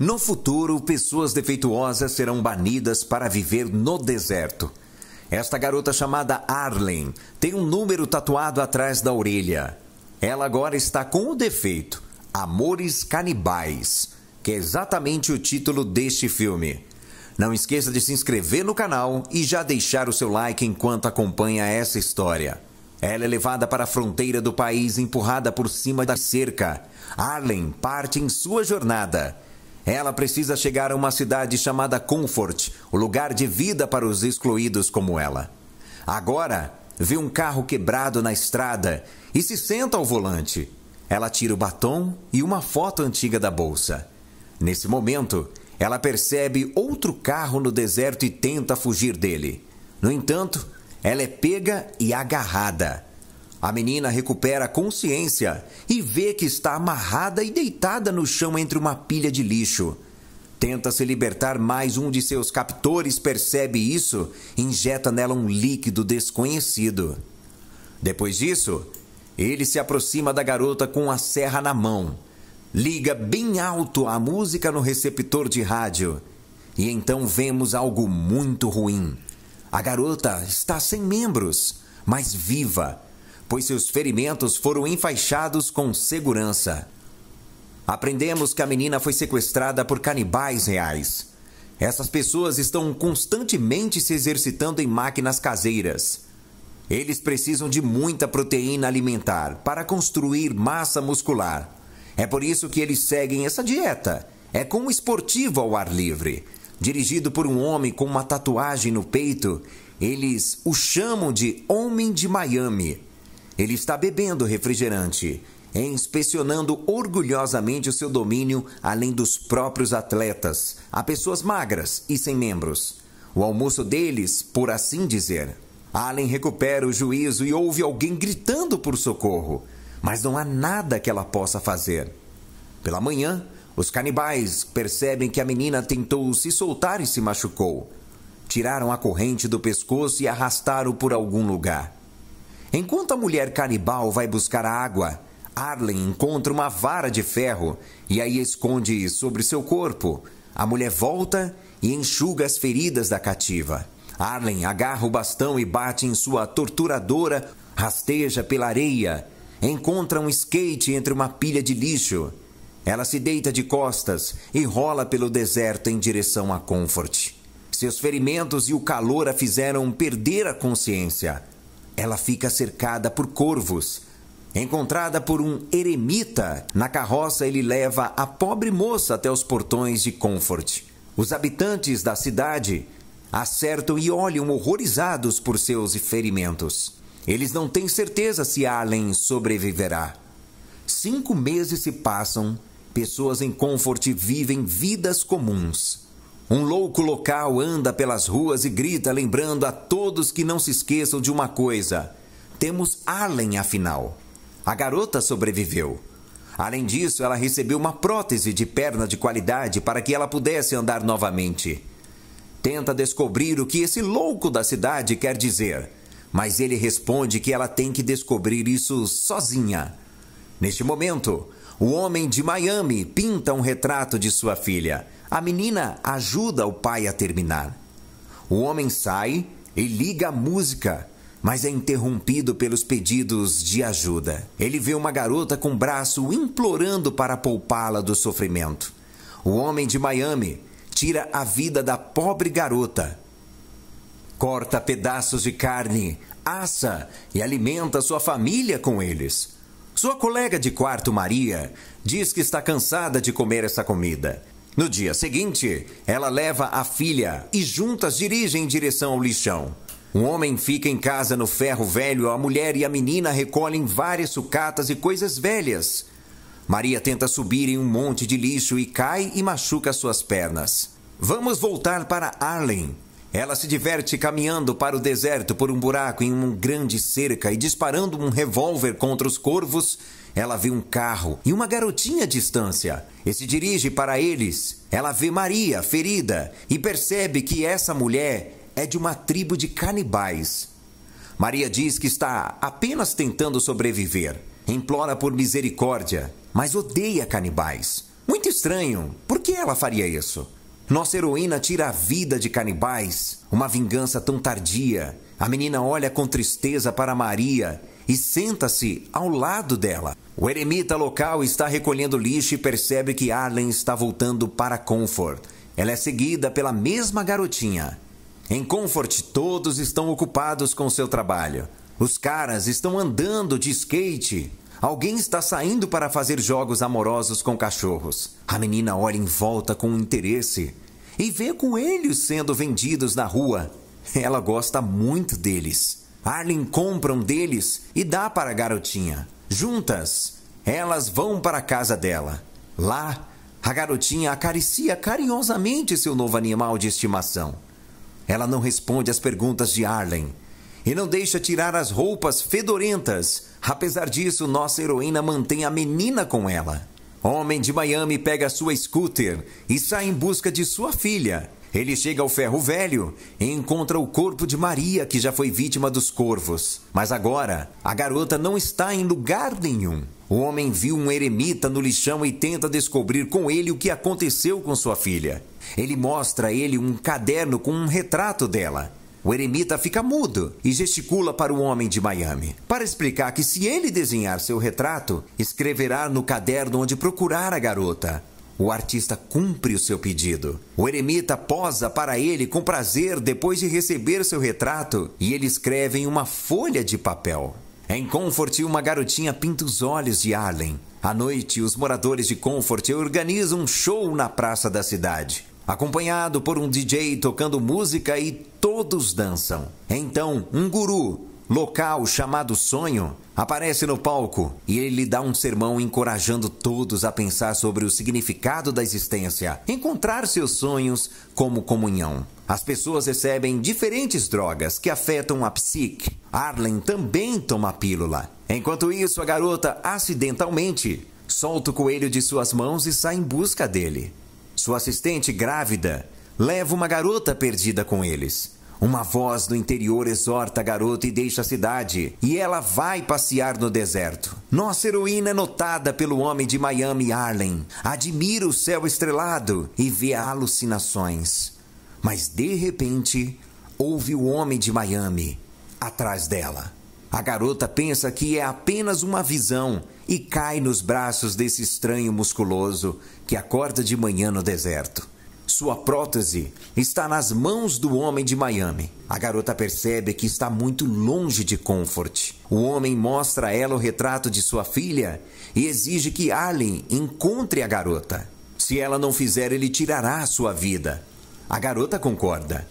No futuro, pessoas defeituosas serão banidas para viver no deserto. Esta garota chamada Arlen tem um número tatuado atrás da orelha. Ela agora está com o defeito Amores Canibais, que é exatamente o título deste filme. Não esqueça de se inscrever no canal e já deixar o seu like enquanto acompanha essa história. Ela é levada para a fronteira do país, empurrada por cima da cerca. Arlen parte em sua jornada ela precisa chegar a uma cidade chamada Comfort, o lugar de vida para os excluídos como ela. Agora, vê um carro quebrado na estrada e se senta ao volante. Ela tira o batom e uma foto antiga da bolsa. Nesse momento, ela percebe outro carro no deserto e tenta fugir dele. No entanto, ela é pega e agarrada. A menina recupera a consciência e vê que está amarrada e deitada no chão entre uma pilha de lixo. Tenta se libertar, mas um de seus captores percebe isso e injeta nela um líquido desconhecido. Depois disso, ele se aproxima da garota com a serra na mão, liga bem alto a música no receptor de rádio e então vemos algo muito ruim. A garota está sem membros, mas viva pois seus ferimentos foram enfaixados com segurança. Aprendemos que a menina foi sequestrada por canibais reais. Essas pessoas estão constantemente se exercitando em máquinas caseiras. Eles precisam de muita proteína alimentar para construir massa muscular. É por isso que eles seguem essa dieta. É como esportivo ao ar livre. Dirigido por um homem com uma tatuagem no peito, eles o chamam de Homem de Miami. Ele está bebendo refrigerante, é inspecionando orgulhosamente o seu domínio além dos próprios atletas, a pessoas magras e sem membros. O almoço deles, por assim dizer. Allen recupera o juízo e ouve alguém gritando por socorro, mas não há nada que ela possa fazer. Pela manhã, os canibais percebem que a menina tentou se soltar e se machucou. Tiraram a corrente do pescoço e arrastaram por algum lugar. Enquanto a mulher canibal vai buscar a água, Arlen encontra uma vara de ferro e aí esconde sobre seu corpo. A mulher volta e enxuga as feridas da cativa. Arlen agarra o bastão e bate em sua torturadora, rasteja pela areia, encontra um skate entre uma pilha de lixo. Ela se deita de costas e rola pelo deserto em direção a Comfort. Seus ferimentos e o calor a fizeram perder a consciência ela fica cercada por corvos. Encontrada por um eremita, na carroça ele leva a pobre moça até os portões de Comfort. Os habitantes da cidade acertam e olham horrorizados por seus ferimentos. Eles não têm certeza se Allen sobreviverá. Cinco meses se passam, pessoas em Comfort vivem vidas comuns. Um louco local anda pelas ruas e grita, lembrando a todos que não se esqueçam de uma coisa: temos Allen, afinal. A garota sobreviveu. Além disso, ela recebeu uma prótese de perna de qualidade para que ela pudesse andar novamente. Tenta descobrir o que esse louco da cidade quer dizer, mas ele responde que ela tem que descobrir isso sozinha. Neste momento, o homem de Miami pinta um retrato de sua filha a menina ajuda o pai a terminar. O homem sai e liga a música, mas é interrompido pelos pedidos de ajuda. Ele vê uma garota com o braço implorando para poupá-la do sofrimento. O homem de Miami tira a vida da pobre garota. Corta pedaços de carne, assa e alimenta sua família com eles. Sua colega de quarto, Maria, diz que está cansada de comer essa comida. No dia seguinte, ela leva a filha e juntas dirigem em direção ao lixão. Um homem fica em casa no ferro velho, a mulher e a menina recolhem várias sucatas e coisas velhas. Maria tenta subir em um monte de lixo e cai e machuca suas pernas. Vamos voltar para Arlen. Ela se diverte caminhando para o deserto por um buraco em uma grande cerca e disparando um revólver contra os corvos ela vê um carro e uma garotinha à distância e se dirige para eles. Ela vê Maria ferida e percebe que essa mulher é de uma tribo de canibais. Maria diz que está apenas tentando sobreviver. Implora por misericórdia, mas odeia canibais. Muito estranho, por que ela faria isso? Nossa heroína tira a vida de canibais, uma vingança tão tardia. A menina olha com tristeza para Maria e senta-se ao lado dela. O eremita local está recolhendo lixo e percebe que Arlen está voltando para Comfort. Ela é seguida pela mesma garotinha. Em Comfort, todos estão ocupados com seu trabalho. Os caras estão andando de skate. Alguém está saindo para fazer jogos amorosos com cachorros. A menina olha em volta com interesse e vê coelhos sendo vendidos na rua. Ela gosta muito deles. Arlen compra um deles e dá para a garotinha. Juntas, elas vão para a casa dela. Lá, a garotinha acaricia carinhosamente seu novo animal de estimação. Ela não responde às perguntas de Arlen e não deixa tirar as roupas fedorentas. Apesar disso, nossa heroína mantém a menina com ela. Homem de Miami pega sua scooter e sai em busca de sua filha, ele chega ao ferro velho e encontra o corpo de Maria, que já foi vítima dos corvos. Mas agora, a garota não está em lugar nenhum. O homem viu um eremita no lixão e tenta descobrir com ele o que aconteceu com sua filha. Ele mostra a ele um caderno com um retrato dela. O eremita fica mudo e gesticula para o homem de Miami, para explicar que se ele desenhar seu retrato, escreverá no caderno onde procurar a garota. O artista cumpre o seu pedido. O eremita posa para ele com prazer depois de receber seu retrato e ele escreve em uma folha de papel. É em Comfort, uma garotinha pinta os olhos de Arlen. À noite, os moradores de Comfort organizam um show na praça da cidade, acompanhado por um DJ tocando música e todos dançam. Então, um guru, local chamado Sonho, aparece no palco e ele lhe dá um sermão encorajando todos a pensar sobre o significado da existência, encontrar seus sonhos como comunhão. As pessoas recebem diferentes drogas que afetam a psique. Arlen também toma pílula. Enquanto isso, a garota acidentalmente solta o coelho de suas mãos e sai em busca dele. Sua assistente grávida leva uma garota perdida com eles. Uma voz do interior exorta a garota e deixa a cidade, e ela vai passear no deserto. Nossa heroína é notada pelo homem de Miami, Arlen, admira o céu estrelado e vê alucinações. Mas de repente, ouve o homem de Miami atrás dela. A garota pensa que é apenas uma visão e cai nos braços desse estranho musculoso que acorda de manhã no deserto. Sua prótese está nas mãos do homem de Miami. A garota percebe que está muito longe de Comfort. O homem mostra a ela o retrato de sua filha e exige que Allen encontre a garota. Se ela não fizer, ele tirará a sua vida. A garota concorda.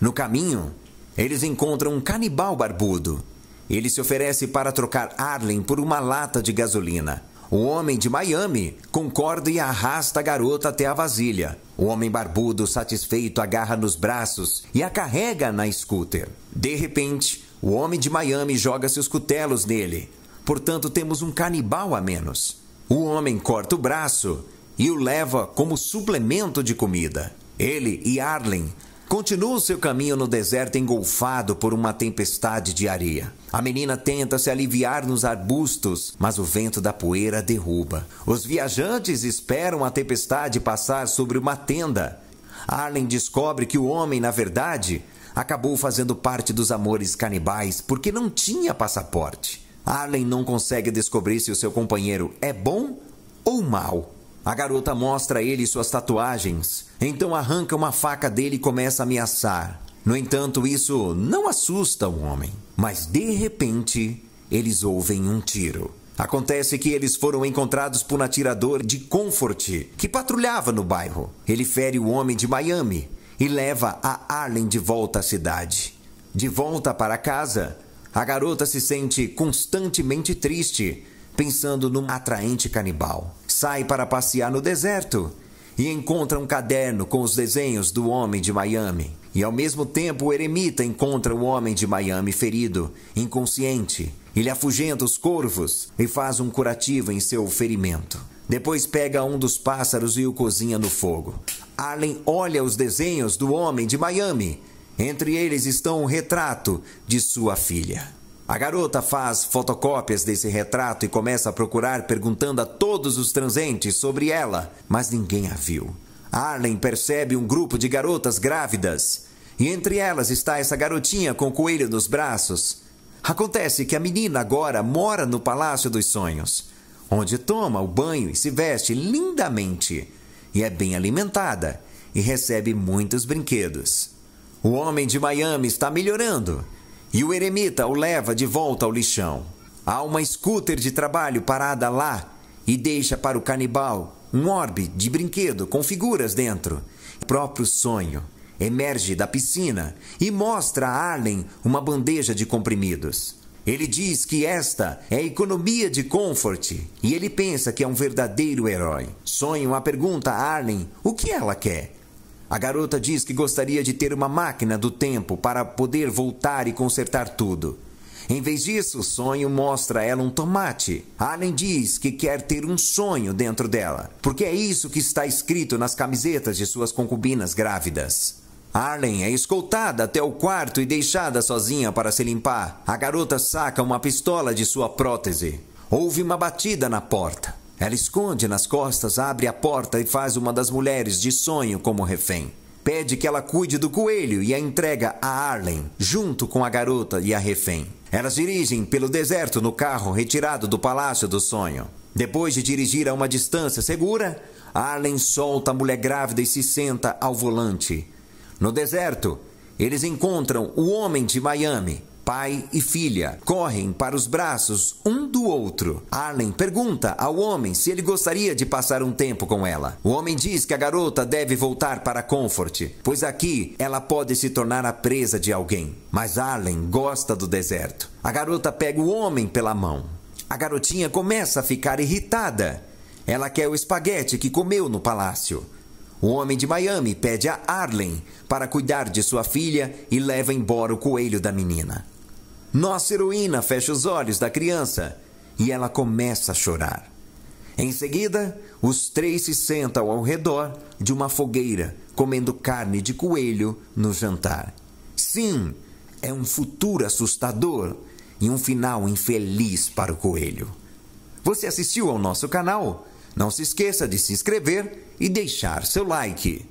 No caminho, eles encontram um canibal barbudo. Ele se oferece para trocar Arlen por uma lata de gasolina. O homem de Miami concorda e arrasta a garota até a vasilha. O homem barbudo, satisfeito, agarra nos braços e a carrega na scooter. De repente, o homem de Miami joga seus cutelos nele. Portanto, temos um canibal a menos. O homem corta o braço e o leva como suplemento de comida. Ele e Arlen Continua o seu caminho no deserto engolfado por uma tempestade de areia. A menina tenta se aliviar nos arbustos, mas o vento da poeira derruba. Os viajantes esperam a tempestade passar sobre uma tenda. Arlen descobre que o homem, na verdade, acabou fazendo parte dos amores canibais porque não tinha passaporte. Arlen não consegue descobrir se o seu companheiro é bom ou mal. A garota mostra a ele suas tatuagens, então arranca uma faca dele e começa a ameaçar. No entanto, isso não assusta o homem, mas de repente eles ouvem um tiro. Acontece que eles foram encontrados por um atirador de Comfort que patrulhava no bairro. Ele fere o homem de Miami e leva a Arlen de volta à cidade. De volta para casa, a garota se sente constantemente triste, pensando num atraente canibal sai para passear no deserto e encontra um caderno com os desenhos do homem de Miami. E ao mesmo tempo, o eremita encontra o homem de Miami ferido, inconsciente. Ele afugenta os corvos e faz um curativo em seu ferimento. Depois pega um dos pássaros e o cozinha no fogo. Allen olha os desenhos do homem de Miami. Entre eles estão um retrato de sua filha. A garota faz fotocópias desse retrato e começa a procurar perguntando a todos os transentes sobre ela, mas ninguém a viu. Arlen percebe um grupo de garotas grávidas, e entre elas está essa garotinha com o coelho nos braços. Acontece que a menina agora mora no Palácio dos Sonhos, onde toma o banho e se veste lindamente, e é bem alimentada, e recebe muitos brinquedos. O homem de Miami está melhorando e o eremita o leva de volta ao lixão. Há uma scooter de trabalho parada lá e deixa para o canibal um orbe de brinquedo com figuras dentro. O próprio sonho emerge da piscina e mostra a Arlen uma bandeja de comprimidos. Ele diz que esta é economia de confort e ele pensa que é um verdadeiro herói. Sonho a pergunta a Arlen o que ela quer a garota diz que gostaria de ter uma máquina do tempo para poder voltar e consertar tudo. Em vez disso, o sonho mostra a ela um tomate. Allen diz que quer ter um sonho dentro dela, porque é isso que está escrito nas camisetas de suas concubinas grávidas. Arlen é escoltada até o quarto e deixada sozinha para se limpar. A garota saca uma pistola de sua prótese. Houve uma batida na porta. Ela esconde nas costas, abre a porta e faz uma das mulheres de sonho como refém. Pede que ela cuide do coelho e a entrega a Arlen, junto com a garota e a refém. Elas dirigem pelo deserto no carro retirado do Palácio do Sonho. Depois de dirigir a uma distância segura, Arlen solta a mulher grávida e se senta ao volante. No deserto, eles encontram o homem de Miami, pai e filha, correm para os braços um do outro. Arlen pergunta ao homem se ele gostaria de passar um tempo com ela. O homem diz que a garota deve voltar para Comfort, pois aqui ela pode se tornar a presa de alguém. Mas Arlen gosta do deserto. A garota pega o homem pela mão. A garotinha começa a ficar irritada. Ela quer o espaguete que comeu no palácio. O homem de Miami pede a Arlen para cuidar de sua filha e leva embora o coelho da menina. Nossa heroína fecha os olhos da criança e ela começa a chorar. Em seguida, os três se sentam ao redor de uma fogueira, comendo carne de coelho no jantar. Sim, é um futuro assustador e um final infeliz para o coelho. Você assistiu ao nosso canal? Não se esqueça de se inscrever e deixar seu like.